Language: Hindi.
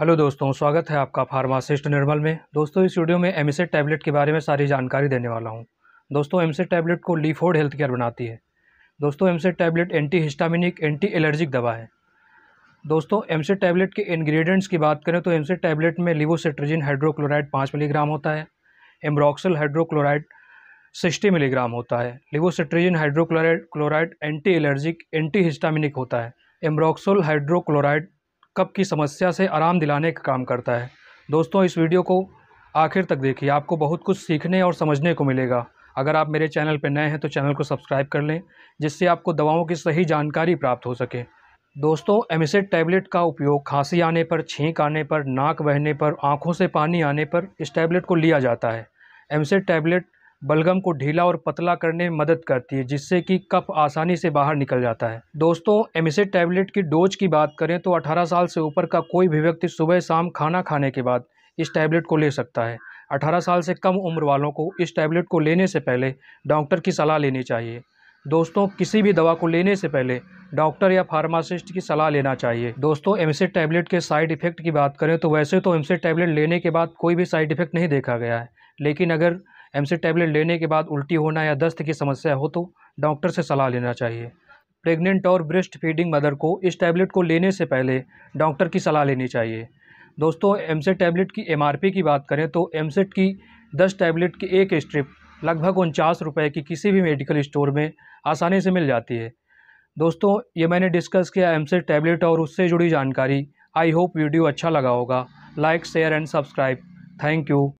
हेलो दोस्तों स्वागत है आपका फार्मासिस्ट निर्मल में दोस्तों इस वीडियो में एमिसेट टैबलेट के बारे में सारी जानकारी देने वाला हूं दोस्तों एमिसेट टैबलेट को लीफोर्ड हेल्थ केयर बनाती है दोस्तों Emiset tablet anti histaminic anti allergic दवा है दोस्तों एमसेट टैबलेट के इंग्रेडिएंट्स की बात करें तो एमसेट टैबलेट में लिवोसिट्रोजिन हाइड्रोक्लोराइड पाँच मिलीग्राम होता है एम्ब्रॉक्सल हाइड्रोक्लोराइड सिक्सटी मिलीग्राम होता है levocetirizine hydrochloride chloride anti allergic anti histaminic होता है एम्ब्रॉक्सल हाइड्रोक्लोराइड कप की समस्या से आराम दिलाने का काम करता है दोस्तों इस वीडियो को आखिर तक देखिए आपको बहुत कुछ सीखने और समझने को मिलेगा अगर आप मेरे चैनल पर नए हैं तो चैनल को सब्सक्राइब कर लें जिससे आपको दवाओं की सही जानकारी प्राप्त हो सके दोस्तों एमिसेट टैबलेट का उपयोग खांसी आने पर छींक आने पर नाक बहने पर आँखों से पानी आने पर इस टैबलेट को लिया जाता है एमसेड टैबलेट बलगम को ढीला और पतला करने में मदद करती है जिससे कि कफ आसानी से बाहर निकल जाता है दोस्तों एमिसेट टैबलेट की डोज की बात करें तो 18 साल से ऊपर का कोई भी व्यक्ति सुबह शाम खाना खाने के बाद इस टैबलेट को ले सकता है 18 साल से कम उम्र वालों को इस टैबलेट को लेने से पहले डॉक्टर की सलाह लेनी चाहिए दोस्तों किसी भी दवा को लेने से पहले डॉक्टर या फार्मासिस्ट की सलाह लेना चाहिए दोस्तों एमसेट टैबलेट के साइड इफ़ेक्ट की बात करें तो वैसे तो एमसेट टैबलेट लेने के बाद कोई भी साइड इफ़ेक्ट नहीं देखा गया है लेकिन अगर एम टैबलेट लेने के बाद उल्टी होना या दस्त की समस्या हो तो डॉक्टर से सलाह लेना चाहिए प्रेग्नेंट और ब्रेस्ट फीडिंग मदर को इस टैबलेट को लेने से पहले डॉक्टर की सलाह लेनी चाहिए दोस्तों एम टैबलेट की एम की बात करें तो एम की दस टैबलेट की एक स्ट्रिप लगभग उनचास रुपये की किसी भी मेडिकल स्टोर में आसानी से मिल जाती है दोस्तों ये मैंने डिस्कस किया एम टैबलेट और उससे जुड़ी जानकारी आई होप वीडियो अच्छा लगा होगा like share and subscribe thank you